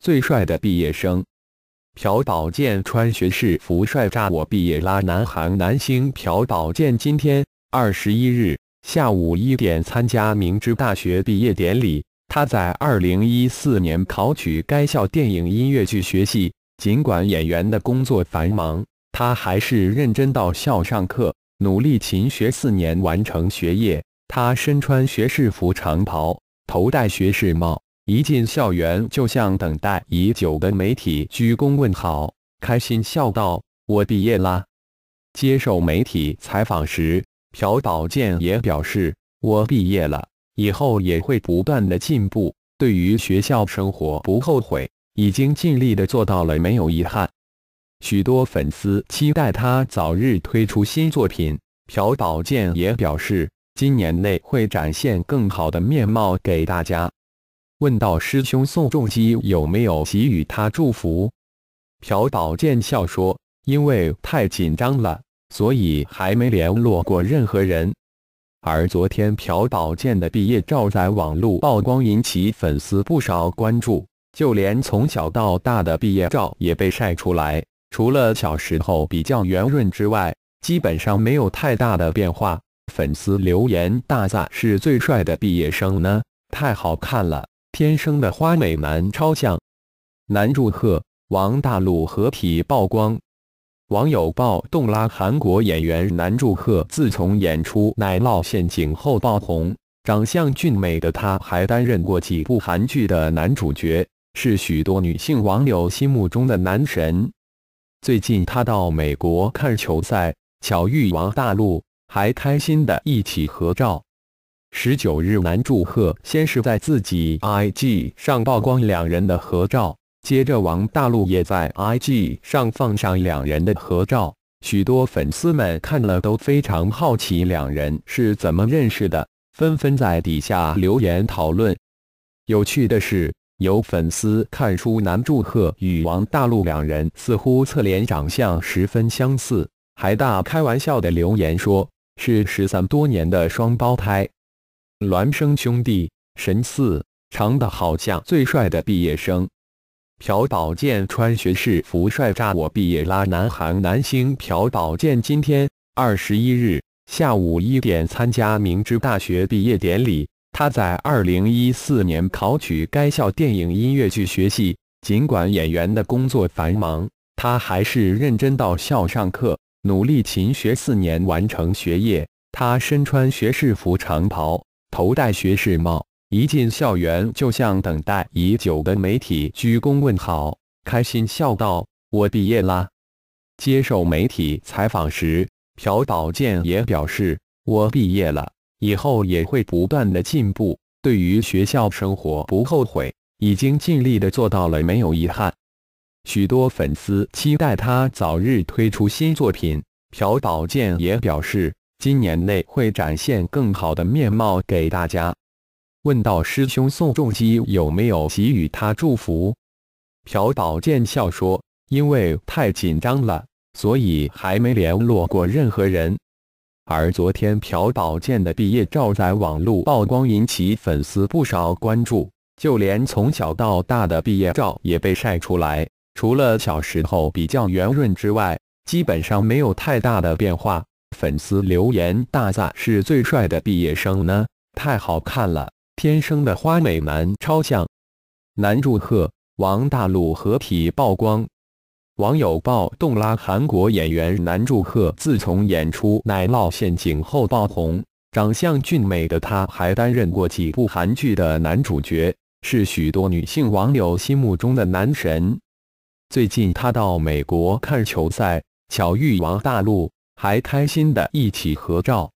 最帅的毕业生朴宝剑穿学士服帅炸我毕业啦！南韩男星朴宝剑今天二十一日下午一点参加明知大学毕业典礼。他在二零一四年考取该校电影音乐剧学系，尽管演员的工作繁忙，他还是认真到校上课，努力勤学四年完成学业。他身穿学士服长袍，头戴学士帽。一进校园，就向等待已久的媒体鞠躬问好，开心笑道：“我毕业啦！”接受媒体采访时，朴宝剑也表示：“我毕业了，以后也会不断的进步。对于学校生活不后悔，已经尽力的做到了，没有遗憾。”许多粉丝期待他早日推出新作品。朴宝剑也表示，今年内会展现更好的面貌给大家。问到师兄宋仲基有没有给予他祝福，朴宝剑笑说：“因为太紧张了，所以还没联络过任何人。”而昨天朴宝剑的毕业照在网络曝光，引起粉丝不少关注。就连从小到大的毕业照也被晒出来，除了小时候比较圆润之外，基本上没有太大的变化。粉丝留言大赞：“是最帅的毕业生呢，太好看了。”天生的花美男超像，男祝贺王大陆合体曝光。网友爆动拉韩国演员男祝贺，自从演出《奶酪陷阱》后爆红，长相俊美的他还担任过几部韩剧的男主角，是许多女性网友心目中的男神。最近他到美国看球赛，巧遇王大陆，还开心的一起合照。十九日，南柱赫先是在自己 IG 上曝光两人的合照，接着王大陆也在 IG 上放上两人的合照。许多粉丝们看了都非常好奇两人是怎么认识的，纷纷在底下留言讨论。有趣的是，有粉丝看出南柱赫与王大陆两人似乎侧脸长相十分相似，还大开玩笑的留言说是失散多年的双胞胎。孪生兄弟神似，长得好像最帅的毕业生。朴宝剑穿学士服帅炸我毕业啦！南韩男星朴宝剑今天二十一日下午一点参加明知大学毕业典礼。他在二零一四年考取该校电影音乐剧学系。尽管演员的工作繁忙，他还是认真到校上课，努力勤学四年完成学业。他身穿学士服长袍。头戴学士帽，一进校园就向等待已久的媒体鞠躬问好，开心笑道：“我毕业啦！”接受媒体采访时，朴宝剑也表示：“我毕业了，以后也会不断的进步。对于学校生活不后悔，已经尽力的做到了，没有遗憾。”许多粉丝期待他早日推出新作品。朴宝剑也表示。今年内会展现更好的面貌给大家。问到师兄宋仲基有没有给予他祝福，朴宝剑笑说：“因为太紧张了，所以还没联络过任何人。”而昨天朴宝剑的毕业照在网络曝光，引起粉丝不少关注，就连从小到大的毕业照也被晒出来。除了小时候比较圆润之外，基本上没有太大的变化。粉丝留言大赞是最帅的毕业生呢，太好看了，天生的花美男超像。南柱赫、王大陆合体曝光，网友爆动拉韩国演员南柱赫自从演出《奶酪陷阱》后爆红，长相俊美的他还担任过几部韩剧的男主角，是许多女性网友心目中的男神。最近他到美国看球赛，巧遇王大陆。还开心的一起合照。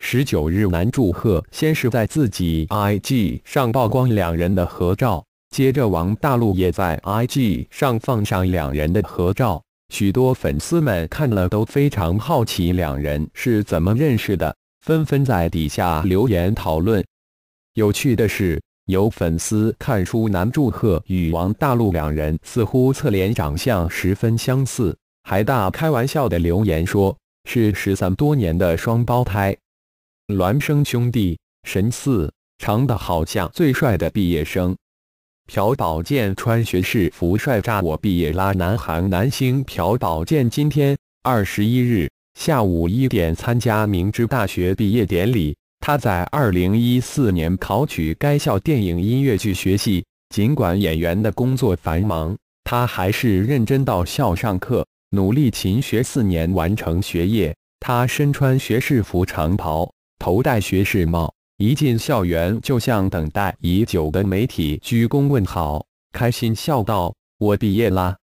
十九日，男祝贺先是在自己 IG 上曝光两人的合照，接着王大陆也在 IG 上放上两人的合照。许多粉丝们看了都非常好奇两人是怎么认识的，纷纷在底下留言讨论。有趣的是，有粉丝看出男祝贺与王大陆两人似乎侧脸长相十分相似，还大开玩笑的留言说。是失散多年的双胞胎孪生兄弟，神似，长得好像最帅的毕业生朴宝剑穿学士服帅炸我毕业啦！南韩男星朴宝剑今天二十一日下午一点参加明知大学毕业典礼。他在二零一四年考取该校电影音乐剧学系，尽管演员的工作繁忙，他还是认真到校上课。努力勤学四年，完成学业。他身穿学士服长袍，头戴学士帽，一进校园就向等待已久的媒体鞠躬问好，开心笑道：“我毕业啦！”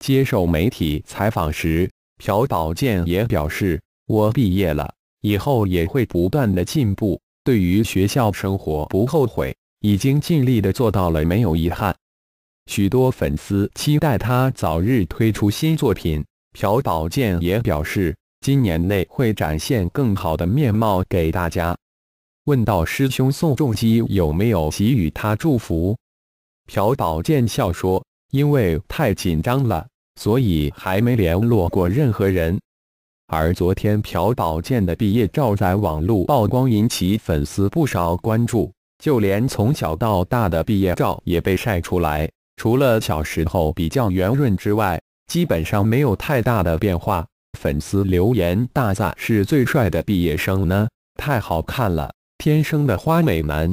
接受媒体采访时，朴宝剑也表示：“我毕业了，以后也会不断的进步。对于学校生活不后悔，已经尽力的做到了，没有遗憾。”许多粉丝期待他早日推出新作品。朴宝剑也表示，今年内会展现更好的面貌给大家。问到师兄宋仲基有没有给予他祝福，朴宝剑笑说：“因为太紧张了，所以还没联络过任何人。”而昨天朴宝剑的毕业照在网络曝光，引起粉丝不少关注，就连从小到大的毕业照也被晒出来。除了小时候比较圆润之外，基本上没有太大的变化。粉丝留言大赞是最帅的毕业生呢，太好看了，天生的花美男。